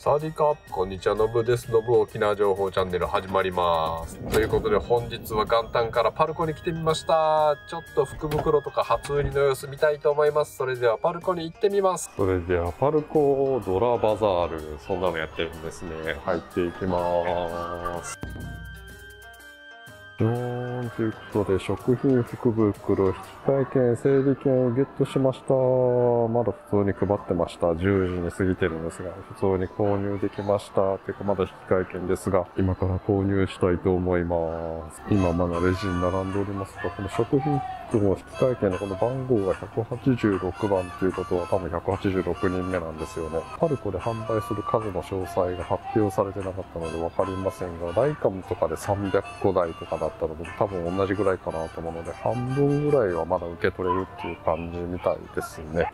サーディカこんにちは、のぶです。のぶ沖縄情報チャンネル始まります。ということで本日は元旦からパルコに来てみました。ちょっと福袋とか初売りの様子見たいと思います。それではパルコに行ってみます。それではパルコドラバザール、そんなのやってるんですね。入っていきます。んということで、食品福袋引換券、整理券をゲットしました。まだ普通に配ってました。10時に過ぎてるんですが、普通に購入できました。てかまだ引換券ですが、今から購入したいと思います。今まだレジに並んでおりますが、この食品福袋引換券のこの番号が186番ということは多分186人目なんですよね。パルコで販売する数の詳細が発表されてなかったのでわかりませんが、ライカムとかで300個台とかだったので、多分分同じぐらいかなと思うので、半分ぐらいはまだ受け取れるっていう感じみたいですね。はい、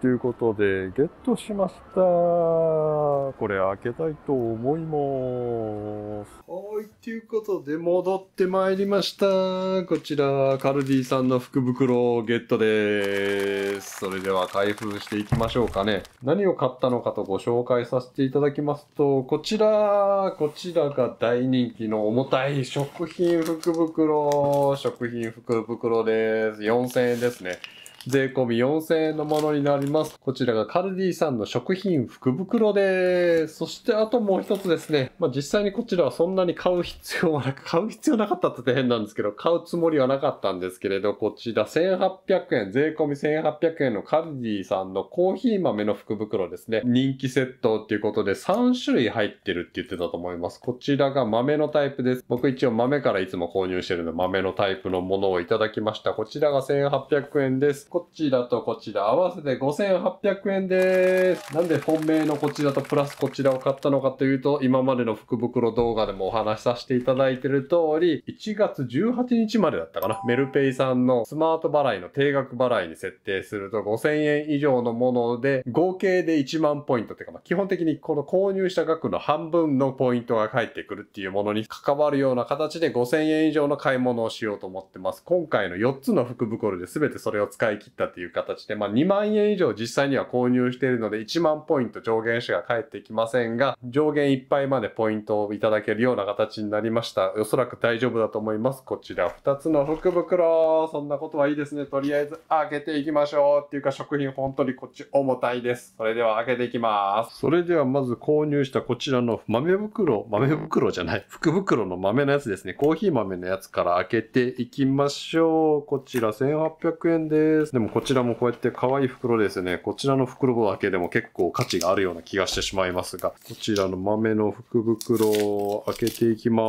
ということで、ゲットしました。これ開けたいと思います。はい、ということで、戻ってまいりました。こちら、カルディさんの福袋をゲットです。それでは開封していきましょうかね。何を買ったのかとご紹介させていただきますと、こちら、こちらが大人気の重たい食品福袋袋、食品福袋です。4000円ですね。税込4000円のものになります。こちらがカルディさんの食品福袋です。そしてあともう一つですね。まあ、実際にこちらはそんなに買う必要はなく、買う必要なかったって変なんですけど、買うつもりはなかったんですけれど、こちら1800円、税込1800円のカルディさんのコーヒー豆の福袋ですね。人気セットっていうことで3種類入ってるって言ってたと思います。こちらが豆のタイプです。僕一応豆からいつも購入してるので、豆のタイプのものをいただきました。こちらが1800円です。こちらとこちら合わせて5800円です。なんで本命のこちらとプラスこちらを買ったのかというと、今までの福袋動画でもお話しさせていただいてる通り、1月18日までだったかな。メルペイさんのスマート払いの定額払いに設定すると5000円以上のもので、合計で1万ポイントっていうか、まあ、基本的にこの購入した額の半分のポイントが返ってくるっていうものに関わるような形で5000円以上の買い物をしようと思ってます。今回の4つの福袋で全てそれを使い切ったっていう形で、まあ、2万円以上実際には購入しているので、1万ポイント上限しか返ってきませんが、上限いっぱいまでポイントをいただけるような形になりました。おそらく大丈夫だと思います。こちら2つの福袋。そんなことはいいですね。とりあえず開けていきましょう。っていうか食品本当にこっち重たいです。それでは開けていきます。それではまず購入したこちらの豆袋、豆袋じゃない、福袋の豆のやつですね。コーヒー豆のやつから開けていきましょう。こちら1800円です。。でもこちらもこうやって可愛い袋ですね。こちらの袋だけでも結構価値があるような気がしてしまいますが、こちらの豆の福袋を開けていきま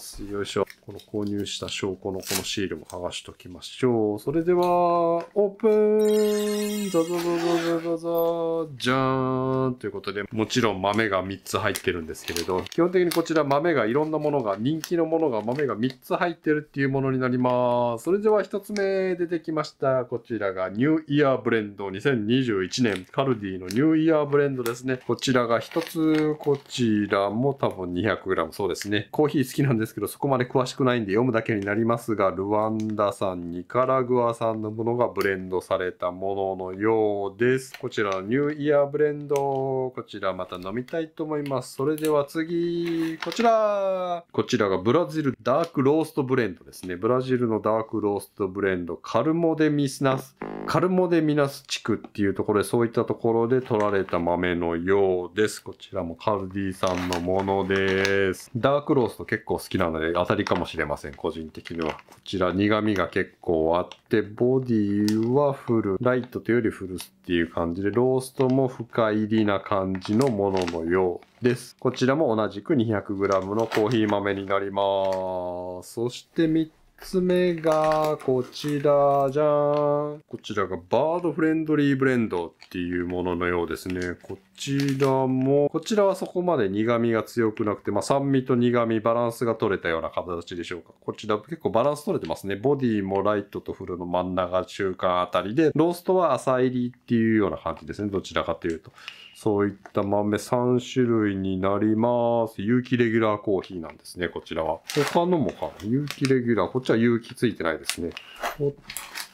す。よいしょ。この購入した証拠のこのシールも剥がしときましょう。それでは、オープンザザザザザザザじゃーんということで、もちろん豆が3つ入ってるんですけれど、基本的にこちら豆がいろんなものが、人気のものが豆が3つ入ってるっていうものになります。それでは1つ目出てきました。したこちらがニューイヤーブレンド2021年カルディのニューイヤーブレンドですねこちらが1つこちらも多分 200g そうですねコーヒー好きなんですけどそこまで詳しくないんで読むだけになりますがルワンダ産ニカラグア産のものがブレンドされたもののようですこちらのニューイヤーブレンドこちらまた飲みたいと思いますそれでは次こちらこちらがブラジルダークローストブレンドですねブラジルのダークローストブレンドカルモデミスナス、カルモデミナス地区っていうところで、そういったところで取られた豆のようです。こちらもカルディさんのものです。ダークロースト結構好きなので当たりかもしれません、個人的には。こちら苦味が結構あって、ボディはフル、ライトというよりフルスっていう感じで、ローストも深入りな感じのもののようです。こちらも同じく 200g のコーヒー豆になります。そして3つつ目がこちらじゃーん。こちらがバードフレンドリーブレンドっていうもののようですね。こちらも、こちらはそこまで苦味が強くなくて、まあ酸味と苦味バランスが取れたような形でしょうか。こちら結構バランス取れてますね。ボディもライトとフルの真ん中中間あたりで、ローストは浅入りっていうような感じですね。どちらかというと。そういった豆3種類になります。有機レギュラーコーヒーなんですね、こちらは。他のもか有機レギュラー。こっちは有機ついてないですね。こっ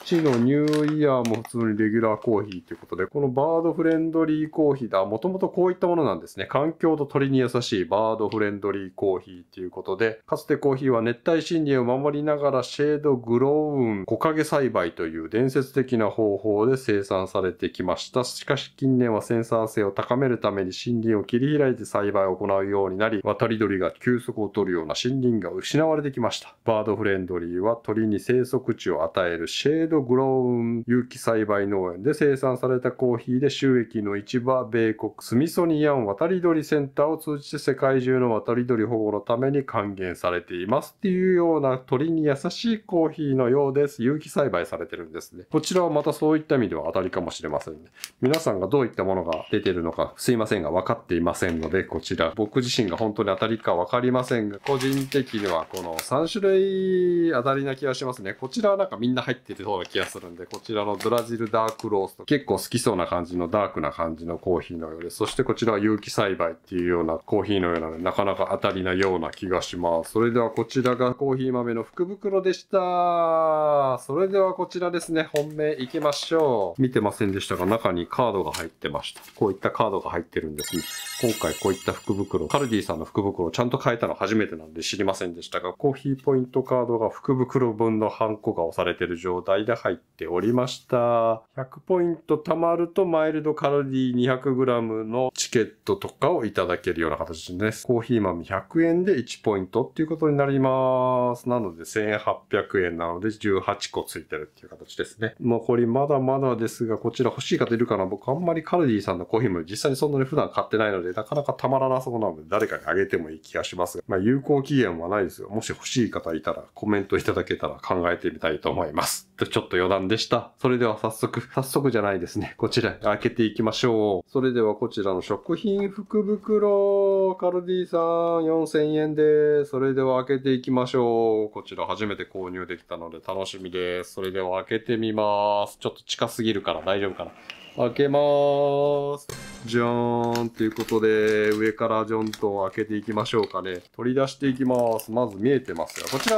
ちのニューイヤーも普通にレギュラーコーヒーということで、このバードフレンドリーコーヒーだ。もともとこういったものなんですね。環境と鳥に優しいバードフレンドリーコーヒーということで、かつてコーヒーは熱帯森林を守りながらシェードグロウン、木陰栽培という伝説的な方法で生産されてきました。しかし近年はセンサー性を高めるために森林を切り開いて栽培を行うようになり、渡り鳥が休息を取るような森林が失われてきました。バードフレンドリーは鳥に生息地を与えるシェードドグロウン有機栽培農園で生産されたコーヒーで収益の市場、米国スミソニアン渡り鳥センターを通じて世界中の渡り鳥保護のために還元されていますっていうような鳥に優しいコーヒーのようです。有機栽培されてるんですね。こちらはまたそういった意味では当たりかもしれませんね。皆さんがどういったものが出てるのかすいませんが分かっていませんので、こちら僕自身が本当に当たりか分かりませんが、個人的にはこの3種類当たりな気がしますね。こちらはなんかみんな入っててそううな気がするんで、こちらのブラジルダークロースト、結構好きそうな感じのダークな感じのコーヒーのようです。そしてこちらは有機栽培っていうようなコーヒーのような、で、なかなか当たりなような気がします。それではこちらがコーヒー豆の福袋でした。それではこちらですね、本命行きましょう。見てませんでしたが、中にカードが入ってました。こういったカードが入ってるんですね。今回こういった福袋、カルディさんの福袋ちゃんと変えたの初めてなんで知りませんでしたが、コーヒーポイントカードが福袋分のハンコが押されてる状態でで入っておりました。100ポイント貯まるとマイルドカロリー 200g のチケットとかをいただけるような形です。コーヒー豆100円で1ポイントっていうことになります。なので1800円なので18個ついてるっていう形ですね。残りまだまだですが、こちら欲しい方いるかな僕あんまりカルディさんのコーヒーも実際にそんなに普段買ってないので、なかなかたまらなそうなので、誰かにあげてもいい気がしますが、まあ、有効期限はないですよ。もし欲しい方いたら、コメントいただけたら考えてみたいと思います。ちょょっと余談でした。それでは早速、早速じゃないですね。こちら開けていきましょう。それではこちらの食品福袋、カルディさん4000円です。それでは開けていきましょう。こちら初めて購入できたので楽しみです。それでは開けてみます。ちょっと近すぎるから大丈夫かな。開けまーす。じゃーんということで、上からジョントを開けていきましょうかね。取り出していきます。まず見えてますよ。こちら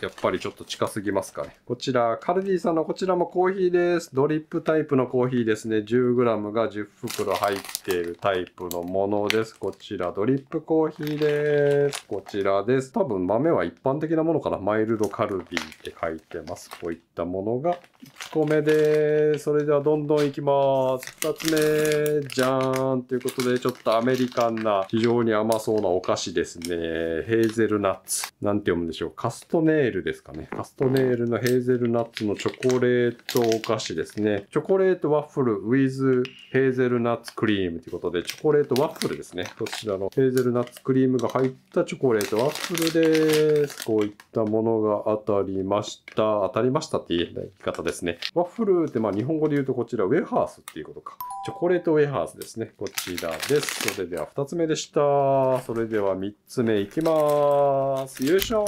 やっぱりちょっと近すぎますかね。こちら、カルディさんのこちらもコーヒーです。ドリップタイプのコーヒーですね。10g が10袋入っているタイプのものです。こちら、ドリップコーヒーです。こちらです。多分豆は一般的なものかな。マイルドカルディって書いてます。こういったものが1個目です。それではどんどんいきます。2つ目じゃーんということで、ちょっとアメリカンな、非常に甘そうなお菓子ですね。ヘーゼルナッツ。なんて読むんでしょう。カストネールですかね。カストネールのヘーゼルナッツのチョコレートお菓子ですね。チョコレートワッフル with ヘーゼルナッツクリームということで、チョコレートワッフルですね。こちらのヘーゼルナッツクリームが入ったチョコレートワッフルです。こういったものが当たりました。当たりましたって言えい方ですね。ワッフルってまあ日本語で言うとこちらウェハースっていうことか。チョコレートウェハーズですね。こちらです。それでは2つ目でした。それでは3つ目いきまーす。優勝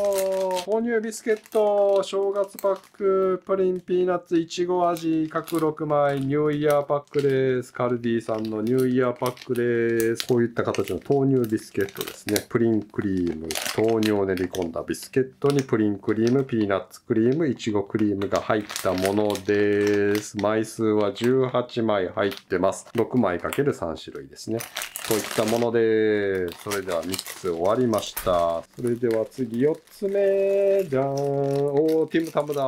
購入ビスケット正月パックプリンピーナッツいちご味各6枚ニューイヤーパックです。カルディさんのニューイヤーパックです。こういった形の豆乳ビスケットですね。プリンクリーム、豆乳を練り込んだビスケットにプリンクリーム、ピーナッツクリーム、いちごクリームが入ったものです。枚数は18枚入ってます。6枚 ×3 種類ですね。といったものでそれでは3つ終わりました。それでは次4つ目。じゃーん。おー、ティムタムだ。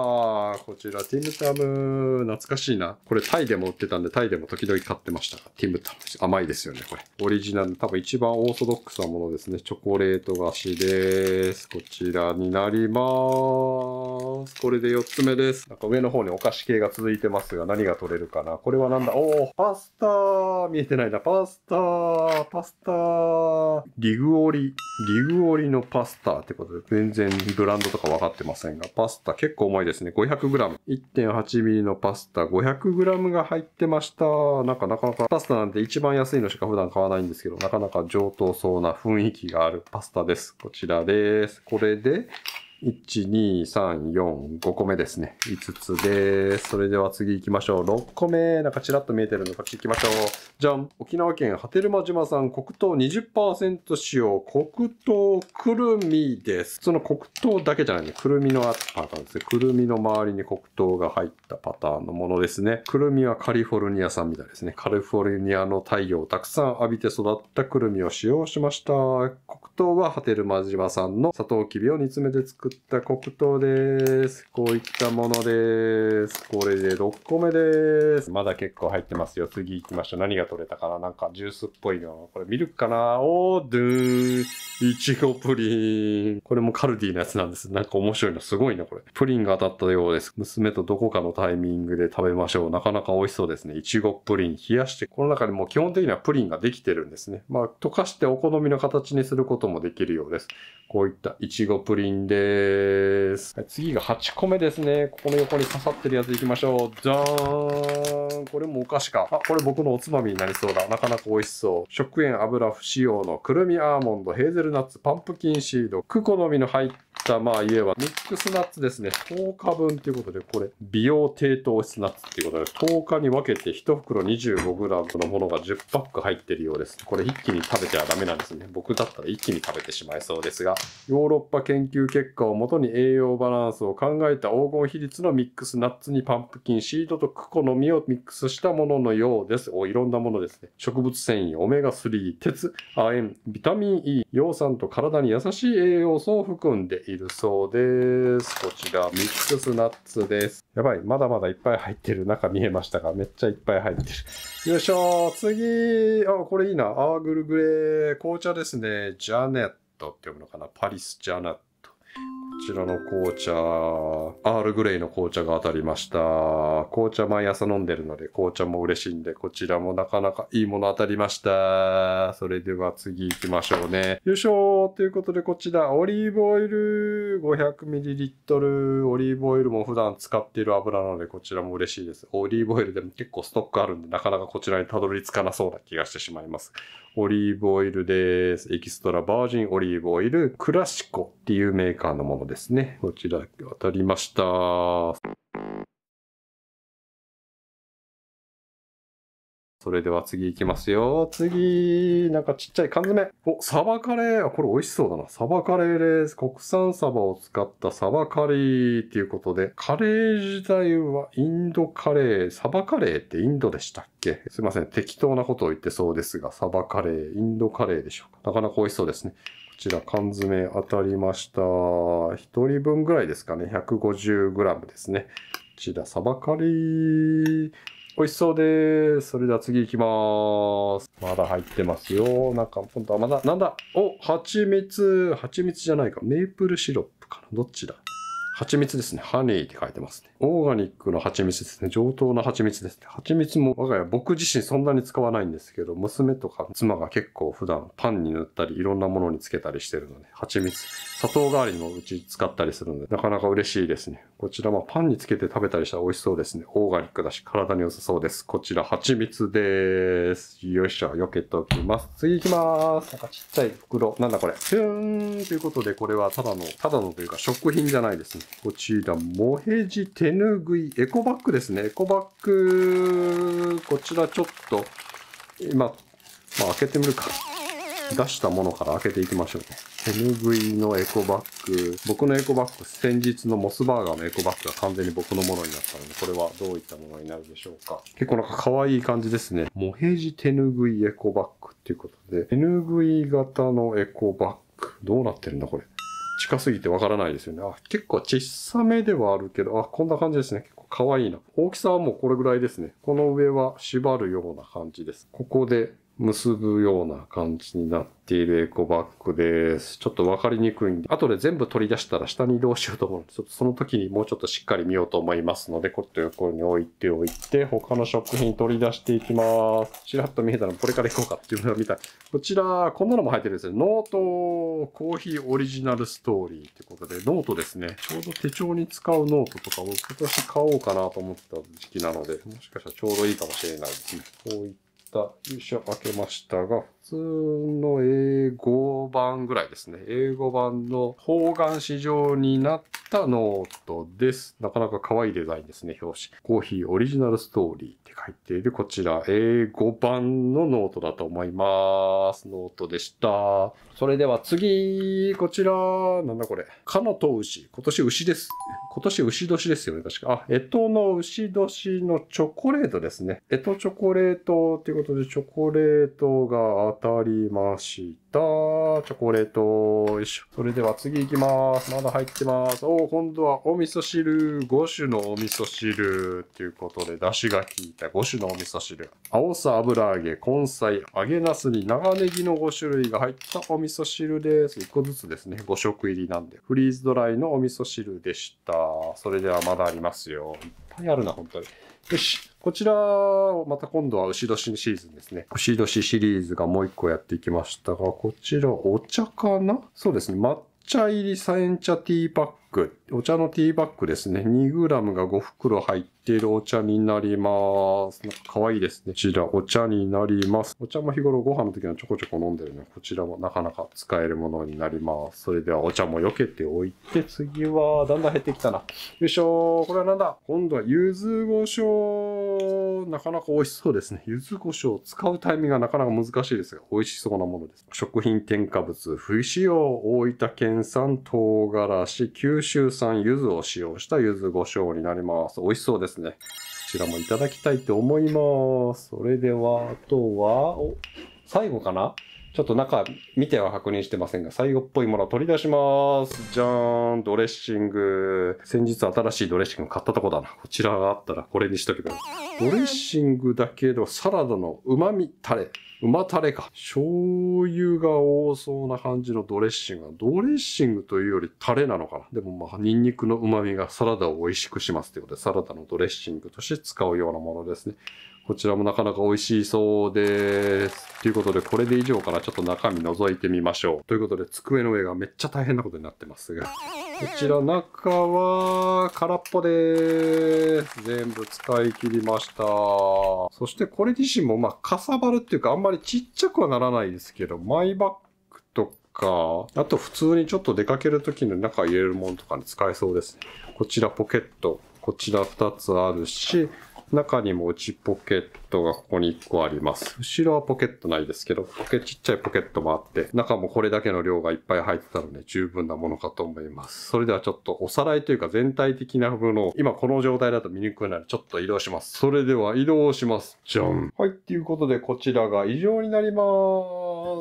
こちらティムタム。懐かしいな。これタイでも売ってたんでタイでも時々買ってました。ティムタム。甘いですよね、これ。オリジナル。多分一番オーソドックスなものですね。チョコレート菓子です。こちらになりまーす。これで4つ目です。なんか上の方にお菓子系が続いてますが何が取れるかな。これはなんだおー、パスタ見えてないな。パスタパスタリグオリ。リグオリのパスタってことで、全然ブランドとか分かってませんが、パスタ結構重いですね。500g。1.8mm のパスタ 500g が入ってました。なんかなかなか、パスタなんて一番安いのしか普段買わないんですけど、なかなか上等そうな雰囲気があるパスタです。こちらです。これで、1,2,3,4,5個目ですね。5つです。それでは次行きましょう。6個目。なんかちらっと見えてるのこっち行きましょう。じゃん。沖縄県波照間島産黒糖20%使用、黒糖くるみです。その黒糖だけじゃないね。くるみのあったパターンですね。くるみの周りに黒糖が入ったパターンのものですね。くるみはカリフォルニア産みたいですね。カリフォルニアの太陽をたくさん浴びて育ったくるみを使用しました。黒糖は波照間島産のサトウキビを煮詰めて作っった黒糖です。こういったものです。これで6個目です。まだ結構入ってますよ。次行きましょう。何が取れたかななんかジュースっぽいの。これミルクかなおー、ドゥー。いちごプリン。これもカルディのやつなんです。なんか面白いのすごいな、これ。プリンが当たったようです。娘とどこかのタイミングで食べましょう。なかなか美味しそうですね。いちごプリン冷やして、この中でも基本的にはプリンができてるんですね。まあ、溶かしてお好みの形にすることもできるようです。こういったいちごプリンです。はい、次が8個目ですね。ここの横に刺さってるやついきましょう。じゃーん。これもお菓子か。あ、これ僕のおつまみになりそうだ。なかなか美味しそう。食塩油不使用のくるみアーモンドヘーゼルルナッツ、パンプキンシード、クコの実の入ったまあ家はミックスナッツですね。10日分ということで、これ、美容低糖質ナッツっていうことで、10日に分けて1袋 25g のものが10パック入ってるようです。これ一気に食べてはダメなんですね。僕だったら一気に食べてしまいそうですが、ヨーロッパ研究結果をもとに栄養バランスを考えた黄金比率のミックスナッツにパンプキンシードとクコの実をミックスしたもののようです。お、いろんなものですね。植物繊維、オメガ3、鉄、亜鉛、ビタミン E、葉酸と体に優しい栄養素を含んでいるそうです。こちら、ミックスナッツです。やばい、まだまだいっぱい入ってる。中見えましたが、めっちゃいっぱい入ってる。よいしょ、次、あ、これいいな。アーグルグレー、紅茶ですね。ジャネットって読むのかな。パリス・ジャネット。ちらの紅茶、アールグレイの紅茶が当たりました。紅茶毎朝飲んでるので、紅茶も嬉しいんで、こちらもなかなかいいもの当たりました。それでは次行きましょうね。よいしょということで、こちら、オリーブオイル 500ml。オリーブオイルも普段使っている油なので、こちらも嬉しいです。オリーブオイルでも結構ストックあるんで、なかなかこちらにたどり着かなそうな気がしてしまいます。オリーブオイルです。エキストラバージンオリーブオイル、クラシコっていうメーカーのものですね。こちら当たりました。それでは次行きますよ。次、なんかちっちゃい缶詰。お、サバカレー。あ、これ美味しそうだな。サバカレーです。国産サバを使ったサバカリーっていうことで、カレー自体はインドカレー、サバカレーってインドでしたっけすいません。適当なことを言ってそうですが、サバカレー、インドカレーでしょうか。なかなか美味しそうですね。こちら缶詰当たりました。1人分ぐらいですかね。150g ですね。こちらサバカリー。美味しそうです。それでは次行きます。まだ入ってますよ。なんか、んとはまだ、なんだお、蜂蜜。蜂蜜じゃないか。メープルシロップかなどっちだ蜂蜜ですね。ハニーって書いてますね。オーガニックの蜂蜜ですね。上等な蜂蜜ですね。蜂蜜も我が家僕自身そんなに使わないんですけど、娘とか妻が結構普段パンに塗ったり、いろんなものにつけたりしてるので、蜂蜜、砂糖代わりにもうち使ったりするので、なかなか嬉しいですね。こちら、もパンにつけて食べたりしたら美味しそうですね。オーガニックだし、体に良さそうです。こちら、蜂蜜です。よいしょ、避けておきます。次行きます。なんかちっちゃい袋。なんだこれ。チューンということで、これはただの、ただのというか食品じゃないですね。こちら、もへじ手ぬぐい、エコバッグですね。エコバッグ、こちらちょっと、今、まあ、開けてみるか。出したものから開けていきましょう手ぬぐいのエコバッグ。僕のエコバッグ、先日のモスバーガーのエコバッグが完全に僕のものになったので、これはどういったものになるでしょうか。結構なんか可愛い感じですね。モヘジ手ぬぐいエコバッグっていうことで、手ぬぐい型のエコバッグ。どうなってるんだこれ。近すぎてわからないですよね。あ、結構小さめではあるけど、あ、こんな感じですね。結構可愛いな。大きさはもうこれぐらいですね。この上は縛るような感じです。ここで結ぶような感じになっているエコバッグです。ちょっとわかりにくいんで、後で全部取り出したら下に移動しようと思うので、ちょっとその時にもうちょっとしっかり見ようと思いますので、こっの横に置いておいて、他の食品取り出していきます。ちらっと見えたらこれから行こうかっていうのを見た。い。こちら、こんなのも入ってるんですね。ノートコーヒーオリジナルストーリーってことで、ノートですね。ちょうど手帳に使うノートとかを今年買おうかなと思った時期なので、もしかしたらちょうどいいかもしれないですね。こういった。よいしょ、開けましたが、通の英語版ぐらいですね。英語版の方眼市場になったノートです。なかなか可愛いデザインですね、表紙。コーヒーオリジナルストーリーって書いているこちら、英語版のノートだと思います。ノートでした。それでは次、こちら、なんだこれ。かのと牛。今年牛です。今年牛年ですよね、確か。あ、えとの牛年のチョコレートですね。えとチョコレートっていうことで、チョコレートがたりました。チョコレート。よいしょ。それでは次行きます。まだ入ってます。お今度はお味噌汁。5種のお味噌汁。ということで、出汁が効いた5種のお味噌汁。青さ油揚げ、根菜、揚げなすに長ネギの5種類が入ったお味噌汁です。1個ずつですね。5食入りなんで。フリーズドライのお味噌汁でした。それではまだありますよ。いっぱいあるな、本当に。よし。こちら、また今度は牛年シーズンですね。牛年シリーズがもう一個やっていきましたが、こちらお茶かなそうですね。抹茶入りサエン茶ティーパッグ、お茶のティーバッグですね。2g が5袋入っているお茶になります。なんか可愛いですね。こちらお茶になります。お茶も日頃ご飯の時はちょこちょこ飲んでるので、こちらもなかなか使えるものになります。それではお茶も避けておいて、次はだんだん減ってきたな。よいしょー。これはなんだ今度は柚子胡椒。なかなか美味しそうですね。柚子胡椒を使うタイミングがなかなか難しいですが、美味しそうなものです。食品添加物、不使用、大分県産唐辛子、九州産柚子を使用した柚子胡椒になります。美味しそうですね。こちらもいただきたいと思います。それでは、あとは、お、最後かなちょっと中見ては確認してませんが、最後っぽいものを取り出します。じゃーん、ドレッシング。先日新しいドレッシング買ったとこだな。こちらがあったらこれにしとけばいい。ドレッシングだけど、サラダの旨味タレ。まタレか。醤油が多そうな感じのドレッシング。ドレッシングというよりタレなのかな。でもまあ、ニンニクの旨味がサラダを美味しくしますということで、サラダのドレッシングとして使うようなものですね。こちらもなかなか美味しそうです。ということで、これで以上からちょっと中身覗いてみましょう。ということで、机の上がめっちゃ大変なことになってますが。こちら中は空っぽです。全部使い切りました。そしてこれ自身もまあかさばるっていうかあんまりちっちゃくはならないですけど、マイバッグとか、あと普通にちょっと出かける時の中入れるものとかに使えそうですね。こちらポケット、こちら2つあるし、中にも内ポケットがここに1個あります。後ろはポケットないですけど、ポケ、ちっちゃいポケットもあって、中もこれだけの量がいっぱい入ってたので十分なものかと思います。それではちょっとおさらいというか全体的なものを、今この状態だと見にくくのでちょっと移動します。それでは移動します。じゃん。はい、ということでこちらが以上になりま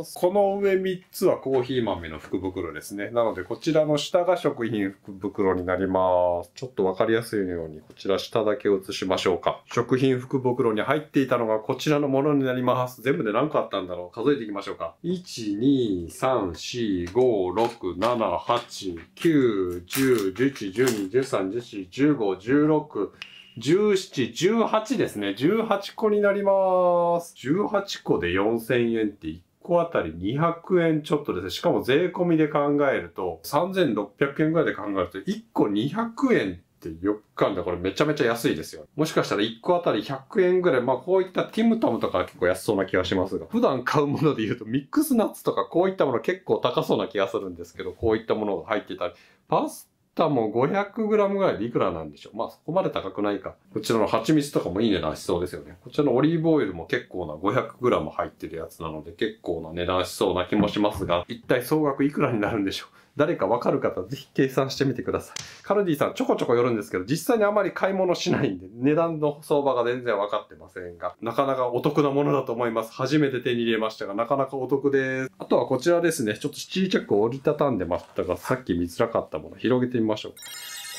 す。この上3つはコーヒー豆の福袋ですね。なのでこちらの下が食品福袋になります。ちょっとわかりやすいようにこちら下だけ写しましょうか。食品福袋に入っていたのがこちらのものになります。全部で何個あったんだろう数えていきましょうか。1、2、3、4、5、6、7、8、9、10、11、12、13、14、15、16、17、18ですね。18個になります。18個で4000円って1個あたり200円ちょっとですね。しかも税込みで考えると、3600円ぐらいで考えると、1個200円ってってく噛んでこれめちゃめちゃ安いですよ。もしかしたら1個あたり100円ぐらい、まあこういったティムタムとか結構安そうな気がしますが、普段買うもので言うとミックスナッツとかこういったもの結構高そうな気がするんですけど、こういったものが入ってたり、パスタも 500g ぐらいでいくらなんでしょう。まあそこまで高くないか。こちらの蜂蜜とかもいい値段しそうですよね。こちらのオリーブオイルも結構な 500g 入ってるやつなので結構な値段しそうな気もしますが、一体総額いくらになるんでしょう。誰かわかる方、ぜひ計算してみてください。カルディさん、ちょこちょこ寄るんですけど、実際にあまり買い物しないんで、値段の相場が全然分かってませんが、なかなかお得なものだと思います。初めて手に入れましたが、なかなかお得です。あとはこちらですね、ちょっとチェックを折りたたんでましたが、さっき見づらかったもの、広げてみましょう。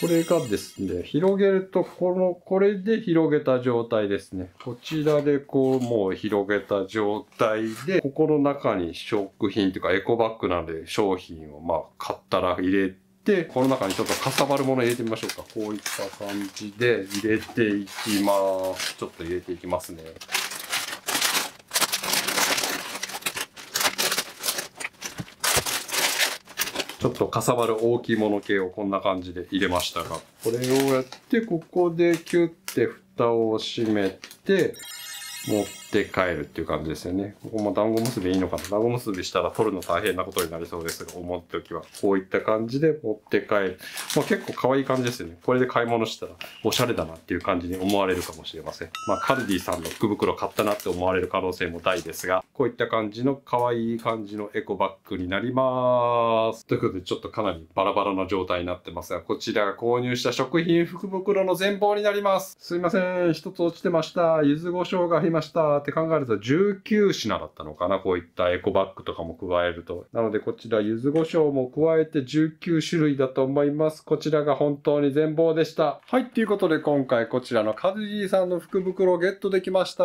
これがですね、広げると、この、これで広げた状態ですね。こちらでこう、もう広げた状態で、ここの中に食品というかエコバッグなので商品をまあ買ったら入れて、この中にちょっとかさばるもの入れてみましょうか。こういった感じで入れていきます。ちょっと入れていきますね。ちょっとかさばる大きいもの系をこんな感じで入れましたが、これをやって、ここでキュッて蓋を閉めて、って帰るっていう感じですよね。ここも団子結びいいのかな団子結びしたら取るの大変なことになりそうですが、思っておきは。こういった感じで持って帰る。まあ、結構可愛い感じですよね。これで買い物したらおしゃれだなっていう感じに思われるかもしれません。まあ、カルディさんの福袋買ったなって思われる可能性も大ですが、こういった感じの可愛い感じのエコバッグになります。ということで、ちょっとかなりバラバラな状態になってますが、こちらが購入した食品福袋の全貌になります。すいません。一つ落ちてました。柚子胡椒がありました。って考えると19品だったのかな、こういったエコバッグとかも加えると。なのでこちら、柚子胡椒も加えて19種類だと思います。こちらが本当に全貌でした。はい、ということで今回こちらのカルディさんの福袋をゲットできました。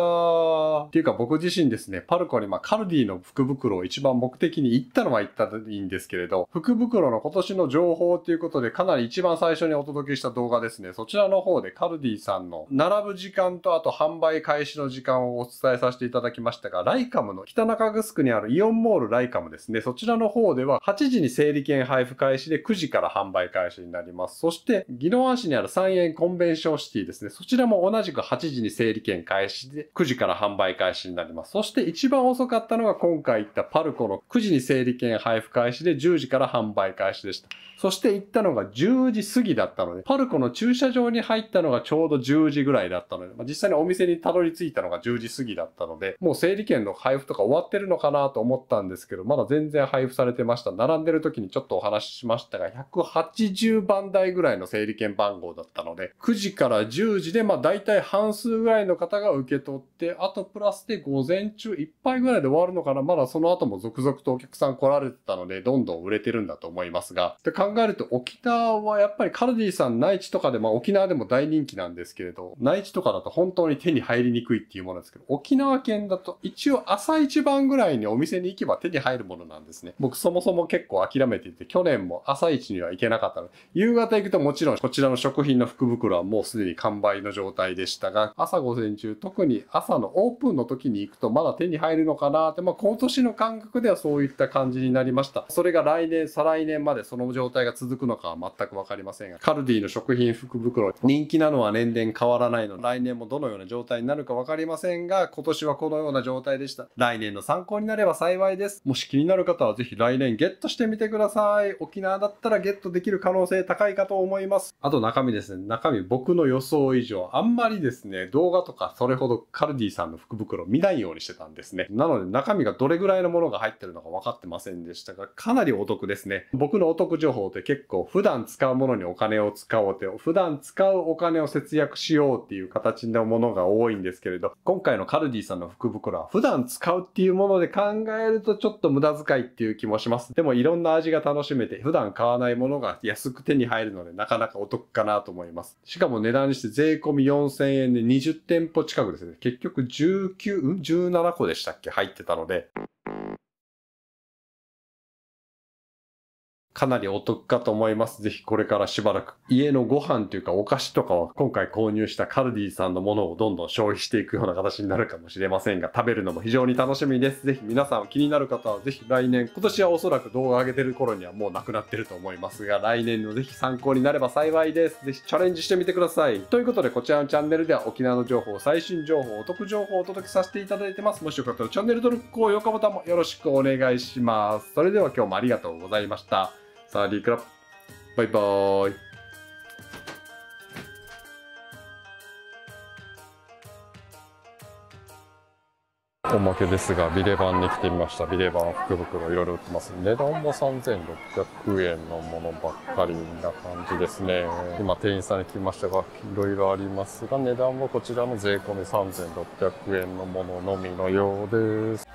っていうか僕自身ですね、パルコにまあカルディの福袋を一番目的に行ったのは行ったでいいんですけれど、福袋の今年の情報ということでかなり一番最初にお届けした動画ですね、そちらの方でカルディさんの並ぶ時間とあと販売開始の時間をお伝伝えさせていただきましたが、ライカムの北中城にあるイオンモールライカムですね、そちらの方では8時に整理券配布開始で9時から販売開始になります。そして、宜野湾市にある三円コンベンションシティですね、そちらも同じく8時に整理券開始で9時から販売開始になります。そして一番遅かったのが今回行ったパルコの9時に整理券配布開始で10時から販売開始でした。そして行ったのが10時過ぎだったので、パルコの駐車場に入ったのがちょうど10時ぐらいだったので、まあ、実際にお店にたどり着いたのが10時過ぎだったので、もう整理券の配布とか終わってるのかなと思ったんですけど、まだ全然配布されてました。並んでる時にちょっとお話ししましたが、180番台ぐらいの整理券番号だったので、9時から10時で、まあ大体半数ぐらいの方が受け取って、あとプラスで午前中いっぱいぐらいで終わるのかな。まだその後も続々とお客さん来られてたので、どんどん売れてるんだと思いますが、で考えると沖縄はやっぱりカルディさん内地とかで、まあ沖縄でも大人気なんですけれど、内地とかだと本当に手に入りにくいっていうものですけど、沖縄県だと一応朝一番ぐらいにお店に行けば手に入るものなんですね。僕そもそも結構諦めていて、去年も朝一には行けなかったので、夕方行くともちろんこちらの食品の福袋はもうすでに完売の状態でしたが、朝午前中、特に朝のオープンの時に行くとまだ手に入るのかなって、まあ今年の感覚ではそういった感じになりました。それが来年、再来年までその状態が続くのかは全くわかりませんが、カルディの食品福袋、人気なのは年々変わらないので、来年もどのような状態になるか分かりませんが、今年はこのような状態でした。来年の参考になれば幸いです。もし気になる方はぜひ来年ゲットしてみてください。沖縄だったらゲットできる可能性高いかと思います。あと中身ですね。中身僕の予想以上、あんまりですね、動画とかそれほどカルディさんの福袋見ないようにしてたんですね。なので中身がどれぐらいのものが入ってるのか分かってませんでしたが、かなりお得ですね。僕のお得情報って結構普段使うものにお金を使おうって、普段使うお金を節約しようっていう形のものが多いんですけれど、今回のカルルディさんの福袋は普段使うっていうもので考えるとちょっと無駄遣いっていう気もします。でもいろんな味が楽しめて普段買わないものが安く手に入るのでなかなかお得かなと思います。しかも値段にして税込4000円で20店舗近くですね。結局19、17個でしたっけ入ってたので。かなりお得かと思います。ぜひこれからしばらく家のご飯というかお菓子とかは今回購入したカルディさんのものをどんどん消費していくような形になるかもしれませんが食べるのも非常に楽しみです。ぜひ皆さん気になる方はぜひ来年今年はおそらく動画上げてる頃にはもうなくなってると思いますが来年のぜひ参考になれば幸いです。ぜひチャレンジしてみてください。ということでこちらのチャンネルでは沖縄の情報、最新情報、お得情報をお届けさせていただいてます。もしよかったらチャンネル登録、高評価ボタンもよろしくお願いします。それでは今日もありがとうございました。สวัสดีครับบおまけですが、ビレバンに来てみました。ビレバン、福袋、いろいろ売ってます。値段も3600円のものばっかりな感じですね。今、店員さんに聞きましたが、いろいろありますが、値段はこちらの税込み3600円のもののみのようです。